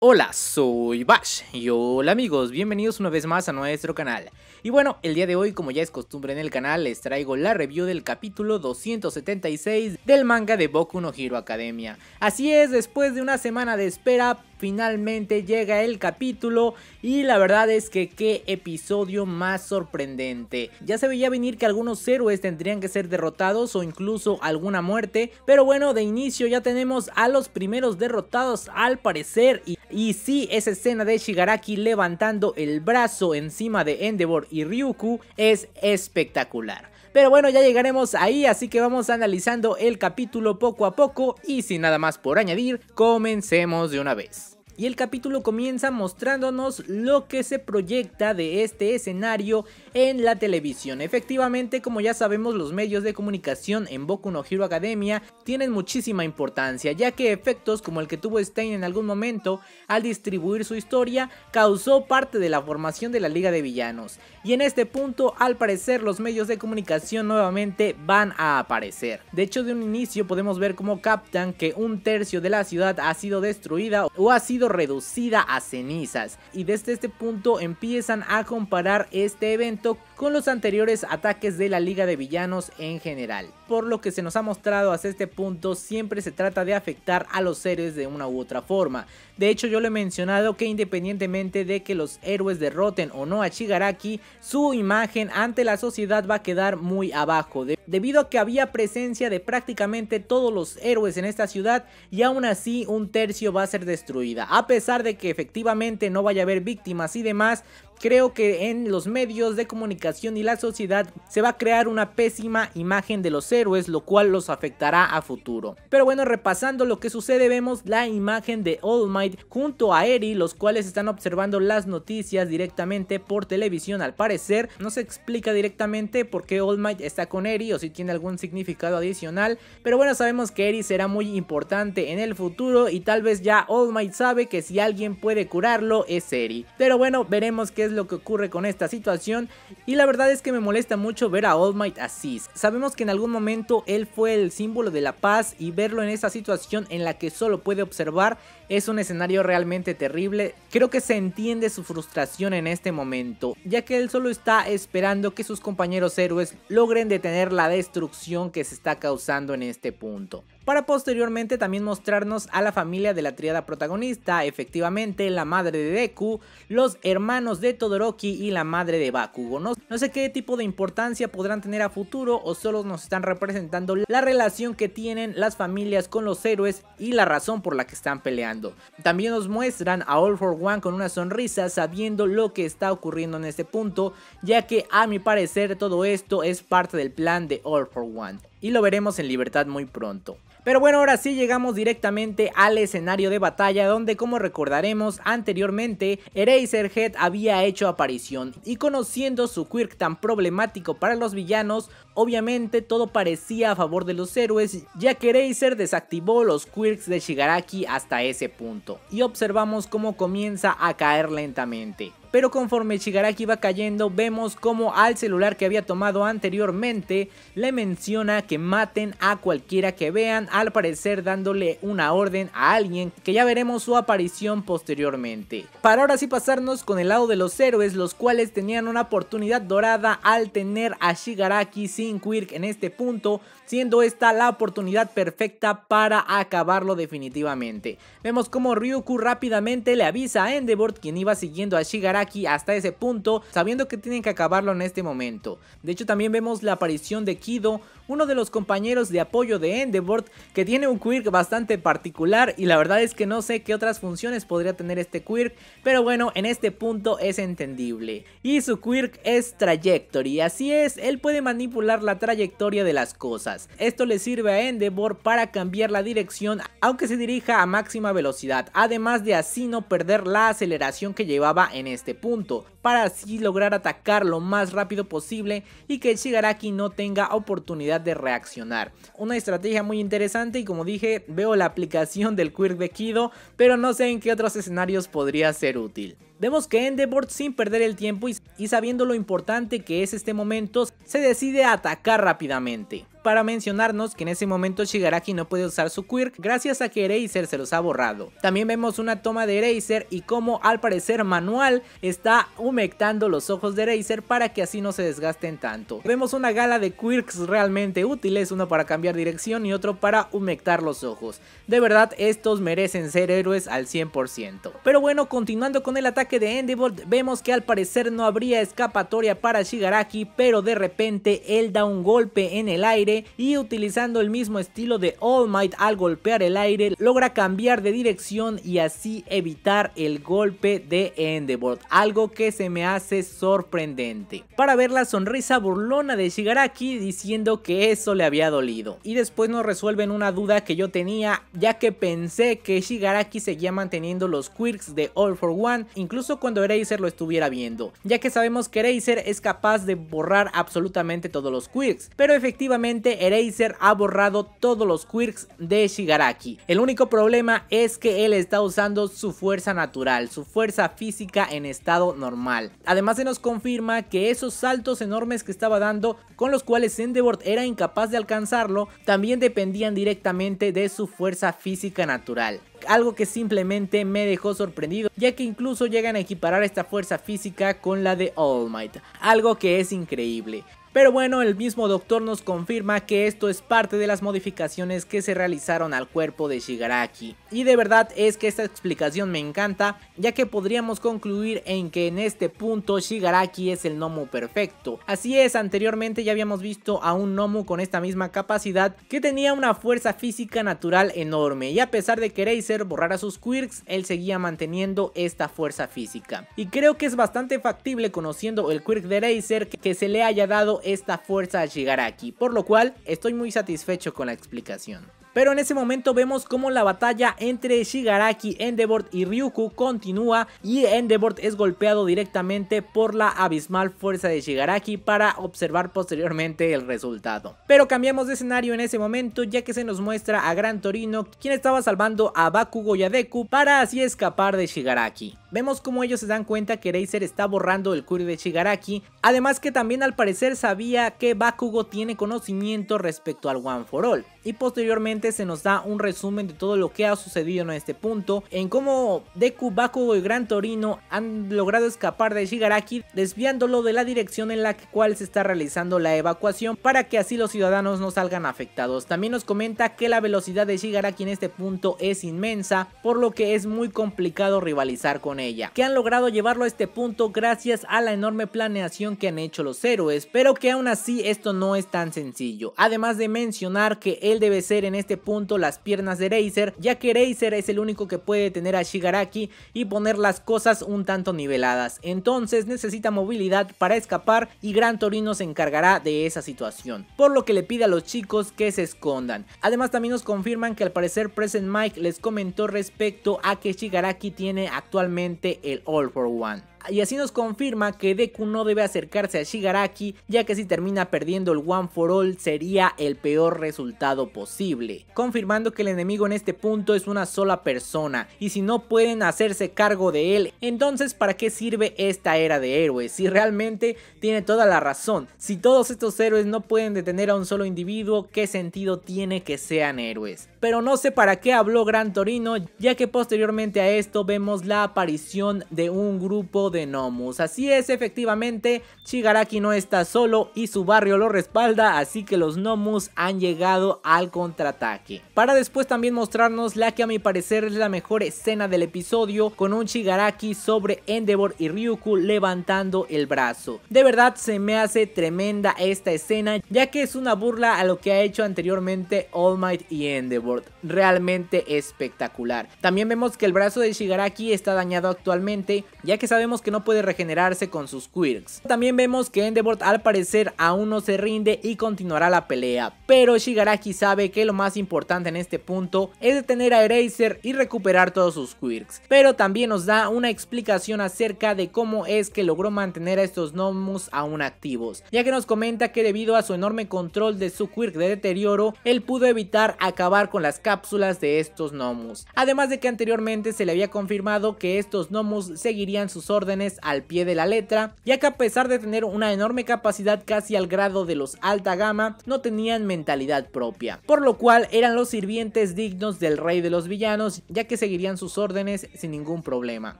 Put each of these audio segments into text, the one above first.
Hola, soy Bash y hola amigos, bienvenidos una vez más a nuestro canal. Y bueno, el día de hoy, como ya es costumbre en el canal, les traigo la review del capítulo 276 del manga de Boku no Hero Academia. Así es, después de una semana de espera, finalmente llega el capítulo y la verdad es que qué episodio más sorprendente. Ya se veía venir que algunos héroes tendrían que ser derrotados o incluso alguna muerte, pero bueno, de inicio ya tenemos a los primeros derrotados al parecer y, y sí, esa escena de Shigaraki levantando el brazo encima de Endeavor y Ryuku es espectacular. Pero bueno, ya llegaremos ahí, así que vamos analizando el capítulo poco a poco y sin nada más por añadir, comencemos de una vez y el capítulo comienza mostrándonos lo que se proyecta de este escenario en la televisión. Efectivamente, como ya sabemos, los medios de comunicación en Boku no Hero Academia tienen muchísima importancia, ya que efectos como el que tuvo Stein en algún momento al distribuir su historia causó parte de la formación de la Liga de Villanos. Y en este punto, al parecer, los medios de comunicación nuevamente van a aparecer. De hecho, de un inicio podemos ver cómo captan que un tercio de la ciudad ha sido destruida o ha sido reducida a cenizas y desde este punto empiezan a comparar este evento con los anteriores ataques de la Liga de Villanos en general por lo que se nos ha mostrado hasta este punto, siempre se trata de afectar a los seres de una u otra forma. De hecho, yo le he mencionado que independientemente de que los héroes derroten o no a Shigaraki, su imagen ante la sociedad va a quedar muy abajo, debido a que había presencia de prácticamente todos los héroes en esta ciudad y aún así un tercio va a ser destruida. A pesar de que efectivamente no vaya a haber víctimas y demás, creo que en los medios de comunicación y la sociedad se va a crear una pésima imagen de los héroes, lo cual los afectará a futuro. Pero bueno, repasando lo que sucede, vemos la imagen de All Might junto a Eri, los cuales están observando las noticias directamente por televisión al parecer. No se explica directamente por qué All Might está con Eri o si tiene algún significado adicional, pero bueno, sabemos que Eri será muy importante en el futuro y tal vez ya All Might sabe que si alguien puede curarlo es Eri. Pero bueno, veremos qué lo que ocurre con esta situación y la verdad es que me molesta mucho ver a All Might así. Sabemos que en algún momento él fue el símbolo de la paz y verlo en esa situación en la que solo puede observar es un escenario realmente terrible, creo que se entiende su frustración en este momento, ya que él solo está esperando que sus compañeros héroes logren detener la destrucción que se está causando en este punto. Para posteriormente también mostrarnos a la familia de la triada protagonista, efectivamente la madre de Deku, los hermanos de Todoroki y la madre de Bakugo. No, no sé qué tipo de importancia podrán tener a futuro o solo nos están representando la relación que tienen las familias con los héroes y la razón por la que están peleando. También nos muestran a All for One con una sonrisa sabiendo lo que está ocurriendo en este punto, ya que a mi parecer todo esto es parte del plan de All for One y lo veremos en libertad muy pronto. Pero bueno, ahora sí llegamos directamente al escenario de batalla donde como recordaremos anteriormente, Eraserhead había hecho aparición y conociendo su quirk tan problemático para los villanos, obviamente todo parecía a favor de los héroes ya que Eraser desactivó los quirks de Shigaraki hasta ese punto y observamos cómo comienza a caer lentamente pero conforme Shigaraki va cayendo vemos como al celular que había tomado anteriormente le menciona que maten a cualquiera que vean, al parecer dándole una orden a alguien que ya veremos su aparición posteriormente. Para ahora sí pasarnos con el lado de los héroes, los cuales tenían una oportunidad dorada al tener a Shigaraki sin Quirk en este punto, siendo esta la oportunidad perfecta para acabarlo definitivamente. Vemos como Ryuku rápidamente le avisa a Endeavor quien iba siguiendo a Shigaraki aquí hasta ese punto, sabiendo que tienen que acabarlo en este momento. De hecho también vemos la aparición de Kido uno de los compañeros de apoyo de Endeavor, que tiene un quirk bastante particular y la verdad es que no sé qué otras funciones podría tener este quirk, pero bueno, en este punto es entendible. Y su quirk es Trajectory, así es, él puede manipular la trayectoria de las cosas. Esto le sirve a Endeavor para cambiar la dirección aunque se dirija a máxima velocidad, además de así no perder la aceleración que llevaba en este punto, para así lograr atacar lo más rápido posible y que Shigaraki no tenga oportunidad de reaccionar. Una estrategia muy interesante y como dije, veo la aplicación del quirk de Kido, pero no sé en qué otros escenarios podría ser útil. Vemos que Endeavor sin perder el tiempo y sabiendo lo importante que es este momento, se decide a atacar rápidamente. Para mencionarnos que en ese momento Shigaraki no puede usar su quirk gracias a que Eraser se los ha borrado. También vemos una toma de Eraser y cómo al parecer Manual está humectando los ojos de Eraser para que así no se desgasten tanto. Vemos una gala de quirks realmente útiles, uno para cambiar dirección y otro para humectar los ojos. De verdad estos merecen ser héroes al 100%. Pero bueno, continuando con el ataque de Endivolt vemos que al parecer no habría escapatoria para Shigaraki, pero de repente él da un golpe en el aire y utilizando el mismo estilo de All Might al golpear el aire, logra cambiar de dirección y así evitar el golpe de Endeavor, algo que se me hace sorprendente. Para ver la sonrisa burlona de Shigaraki diciendo que eso le había dolido. Y después nos resuelven una duda que yo tenía, ya que pensé que Shigaraki seguía manteniendo los quirks de All for One, incluso incluso cuando Eraser lo estuviera viendo, ya que sabemos que Eraser es capaz de borrar absolutamente todos los quirks, pero efectivamente Eraser ha borrado todos los quirks de Shigaraki. El único problema es que él está usando su fuerza natural, su fuerza física en estado normal. Además se nos confirma que esos saltos enormes que estaba dando, con los cuales Endeavor era incapaz de alcanzarlo, también dependían directamente de su fuerza física natural algo que simplemente me dejó sorprendido, ya que incluso llegan a equiparar esta fuerza física con la de All Might, algo que es increíble. Pero bueno, el mismo doctor nos confirma que esto es parte de las modificaciones que se realizaron al cuerpo de Shigaraki. Y de verdad es que esta explicación me encanta, ya que podríamos concluir en que en este punto Shigaraki es el Nomu perfecto. Así es, anteriormente ya habíamos visto a un Nomu con esta misma capacidad que tenía una fuerza física natural enorme y a pesar de que Razer borrara sus quirks, él seguía manteniendo esta fuerza física. Y creo que es bastante factible conociendo el quirk de Razer que se le haya dado esta fuerza llegará llegar aquí, por lo cual estoy muy satisfecho con la explicación. Pero en ese momento vemos como la batalla entre Shigaraki, Endeavor y Ryuku continúa y Endeavor es golpeado directamente por la abismal fuerza de Shigaraki para observar posteriormente el resultado. Pero cambiamos de escenario en ese momento ya que se nos muestra a Gran Torino quien estaba salvando a Bakugo y a Deku para así escapar de Shigaraki. Vemos como ellos se dan cuenta que Razer está borrando el curry de Shigaraki, además que también al parecer sabía que Bakugo tiene conocimiento respecto al One for All y posteriormente se nos da un resumen de todo lo que ha sucedido en este punto, en cómo Deku, Bakugo y Gran Torino han logrado escapar de Shigaraki desviándolo de la dirección en la cual se está realizando la evacuación para que así los ciudadanos no salgan afectados. También nos comenta que la velocidad de Shigaraki en este punto es inmensa, por lo que es muy complicado rivalizar con ella, que han logrado llevarlo a este punto gracias a la enorme planeación que han hecho los héroes, pero que aún así esto no es tan sencillo. Además de mencionar que él debe ser en este punto las piernas de Razer, ya que Razer es el único que puede tener a Shigaraki y poner las cosas un tanto niveladas. Entonces necesita movilidad para escapar y Gran Torino se encargará de esa situación, por lo que le pide a los chicos que se escondan. Además también nos confirman que al parecer Present Mike les comentó respecto a que Shigaraki tiene actualmente el All for One y así nos confirma que Deku no debe acercarse a Shigaraki ya que si termina perdiendo el One for All sería el peor resultado posible, confirmando que el enemigo en este punto es una sola persona y si no pueden hacerse cargo de él, entonces ¿para qué sirve esta era de héroes? Si realmente tiene toda la razón, si todos estos héroes no pueden detener a un solo individuo, ¿qué sentido tiene que sean héroes? pero no sé para qué habló Gran Torino, ya que posteriormente a esto vemos la aparición de un grupo de Nomus. Así es, efectivamente, Shigaraki no está solo y su barrio lo respalda, así que los Nomus han llegado al contraataque. Para después también mostrarnos la que a mi parecer es la mejor escena del episodio, con un Shigaraki sobre Endeavor y Ryuku levantando el brazo. De verdad se me hace tremenda esta escena, ya que es una burla a lo que ha hecho anteriormente All Might y Endeavor. Edward realmente espectacular. También vemos que el brazo de Shigaraki está dañado actualmente, ya que sabemos que no puede regenerarse con sus quirks. También vemos que Endeavor al parecer aún no se rinde y continuará la pelea, pero Shigaraki sabe que lo más importante en este punto es detener a Eraser y recuperar todos sus quirks, pero también nos da una explicación acerca de cómo es que logró mantener a estos Nomus aún activos, ya que nos comenta que debido a su enorme control de su quirk de deterioro, él pudo evitar acabar con las cápsulas de estos gnomus. Además de que anteriormente se le había confirmado que estos gnomus seguirían sus órdenes al pie de la letra, ya que a pesar de tener una enorme capacidad casi al grado de los alta gama, no tenían mentalidad propia, por lo cual eran los sirvientes dignos del rey de los villanos, ya que seguirían sus órdenes sin ningún problema.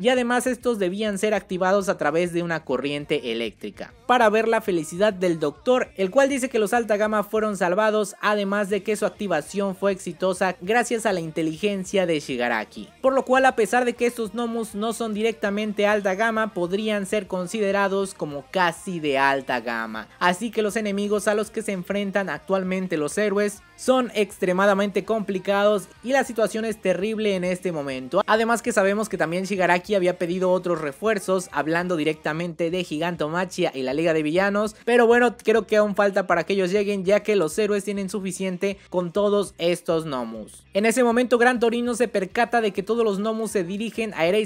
Y además estos debían ser activados a través de una corriente eléctrica, para ver la felicidad del doctor, el cual dice que los alta gama fueron salvados, además de que su activación fue exitosa gracias a la inteligencia de Shigaraki. Por lo cual a pesar de que estos gnomus no son directamente alta gama, podrían ser considerados como casi de alta gama. Así que los enemigos a los que se enfrentan actualmente los héroes son extremadamente complicados y la situación es terrible en este momento. Además que sabemos que también Shigaraki había pedido otros refuerzos, hablando directamente de Gigantomachia y la Liga de Villanos, pero bueno, creo que aún falta para que ellos lleguen, ya que los héroes tienen suficiente con todos estos Nomus. En ese momento Gran Torino se percata de que todos los Nomus se dirigen a Head.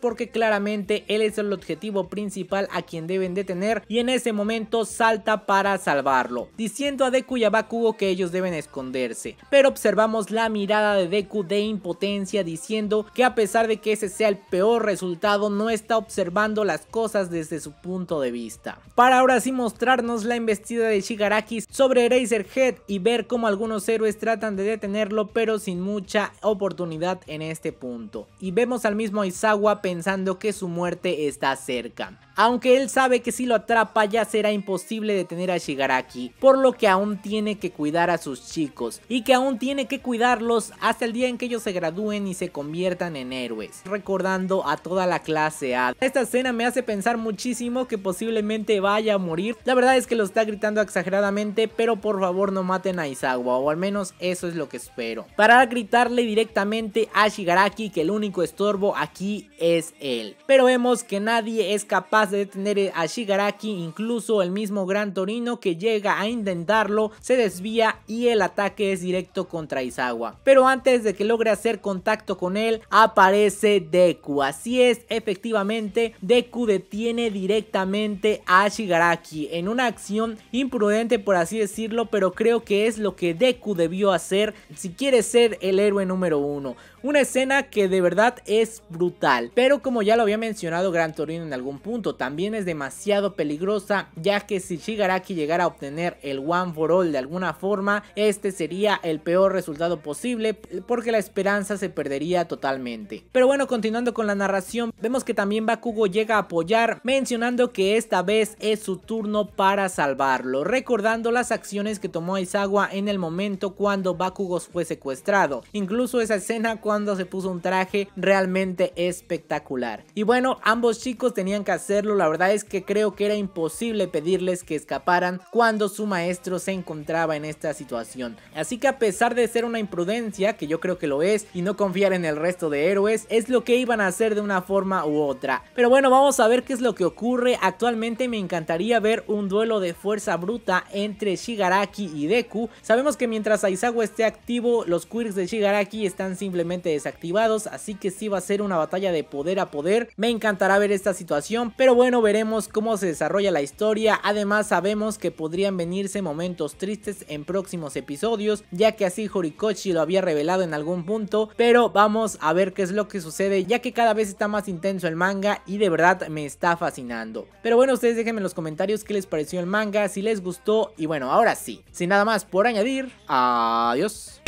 porque claramente él es el objetivo principal a quien deben detener, y en ese momento salta para salvarlo, diciendo a Deku y a Bakugo que ellos deben esconderse. Pero observamos la mirada de Deku de impotencia diciendo que a pesar de que ese sea el peor resultado, no está observando las cosas desde su punto de vista. Para ahora sí mostrarnos la investida de Shigaraki sobre Head y ver cómo algunos héroes tratan de detenerlo pero sin mucha oportunidad en este punto. Y vemos al mismo Aizawa pensando que su muerte está cerca aunque él sabe que si lo atrapa ya será imposible detener a Shigaraki, por lo que aún tiene que cuidar a sus chicos y que aún tiene que cuidarlos hasta el día en que ellos se gradúen y se conviertan en héroes, recordando a toda la clase A. Esta escena me hace pensar muchísimo que posiblemente vaya a morir, la verdad es que lo está gritando exageradamente, pero por favor no maten a Isawa, o al menos eso es lo que espero. Para gritarle directamente a Shigaraki que el único estorbo aquí es él, pero vemos que nadie es capaz de detener eh, a Shigaraki, incluso el mismo Gran Torino que llega a intentarlo, se desvía y el ataque es directo contra Izawa. Pero antes de que logre hacer contacto con él, aparece Deku. Así es, efectivamente, Deku detiene directamente a Shigaraki en una acción imprudente por así decirlo, pero creo que es lo que Deku debió hacer si quiere ser el héroe número uno. Una escena que de verdad es brutal, pero como ya lo había mencionado Gran Torino en algún punto, también es demasiado peligrosa ya que si Shigaraki llegara a obtener el One for All de alguna forma, este sería el peor resultado posible porque la esperanza se perdería totalmente. Pero bueno, continuando con la narración, vemos que también Bakugo llega a apoyar mencionando que esta vez es su turno para salvarlo, recordando las acciones que tomó Aizawa en el momento cuando Bakugo fue secuestrado. Incluso esa escena cuando se puso un traje realmente espectacular. Y bueno, ambos chicos tenían que hacer la verdad es que creo que era imposible pedirles que escaparan cuando su maestro se encontraba en esta situación. Así que a pesar de ser una imprudencia, que yo creo que lo es, y no confiar en el resto de héroes, es lo que iban a hacer de una forma u otra. Pero bueno, vamos a ver qué es lo que ocurre. Actualmente me encantaría ver un duelo de fuerza bruta entre Shigaraki y Deku. Sabemos que mientras Aizawa esté activo, los quirks de Shigaraki están simplemente desactivados, así que sí va a ser una batalla de poder a poder. Me encantará ver esta situación, pero pero bueno, veremos cómo se desarrolla la historia. Además, sabemos que podrían venirse momentos tristes en próximos episodios, ya que así Horikoshi lo había revelado en algún punto. Pero vamos a ver qué es lo que sucede, ya que cada vez está más intenso el manga y de verdad me está fascinando. Pero bueno, ustedes déjenme en los comentarios qué les pareció el manga, si les gustó. Y bueno, ahora sí, sin nada más por añadir, adiós.